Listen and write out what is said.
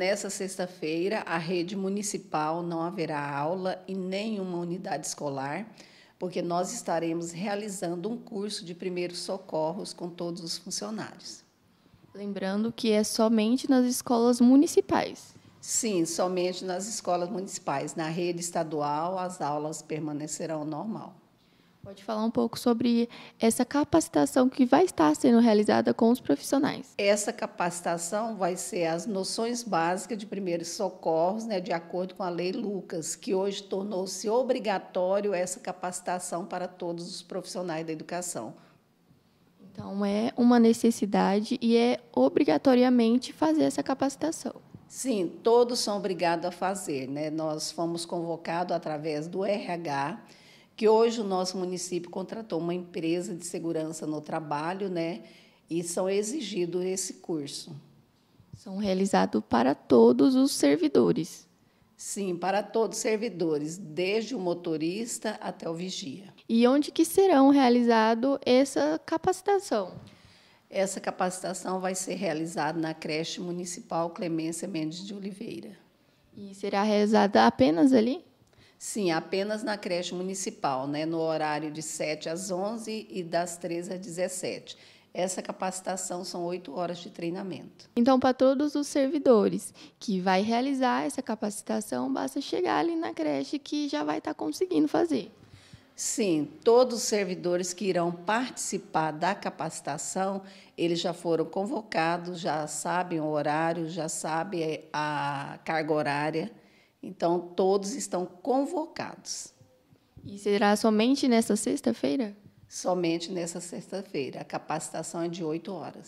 Nessa sexta-feira, a rede municipal não haverá aula em nenhuma unidade escolar, porque nós estaremos realizando um curso de primeiros socorros com todos os funcionários. Lembrando que é somente nas escolas municipais. Sim, somente nas escolas municipais. Na rede estadual, as aulas permanecerão normal. Pode falar um pouco sobre essa capacitação que vai estar sendo realizada com os profissionais. Essa capacitação vai ser as noções básicas de primeiros socorros, né, de acordo com a Lei Lucas, que hoje tornou-se obrigatório essa capacitação para todos os profissionais da educação. Então, é uma necessidade e é obrigatoriamente fazer essa capacitação. Sim, todos são obrigados a fazer. Né? Nós fomos convocados através do RH que hoje o nosso município contratou uma empresa de segurança no trabalho, né? E são exigidos esse curso. São realizados para todos os servidores. Sim, para todos os servidores, desde o motorista até o vigia. E onde que serão realizado essa capacitação? Essa capacitação vai ser realizada na creche municipal Clemência Mendes de Oliveira. E será realizada apenas ali? Sim, apenas na creche municipal, né, no horário de 7 às 11 e das 13 às 17. Essa capacitação são oito horas de treinamento. Então, para todos os servidores que vai realizar essa capacitação, basta chegar ali na creche que já vai estar tá conseguindo fazer. Sim, todos os servidores que irão participar da capacitação, eles já foram convocados, já sabem o horário, já sabem eh, a carga horária então, todos estão convocados. E será somente nesta sexta-feira? Somente nesta sexta-feira. A capacitação é de oito horas.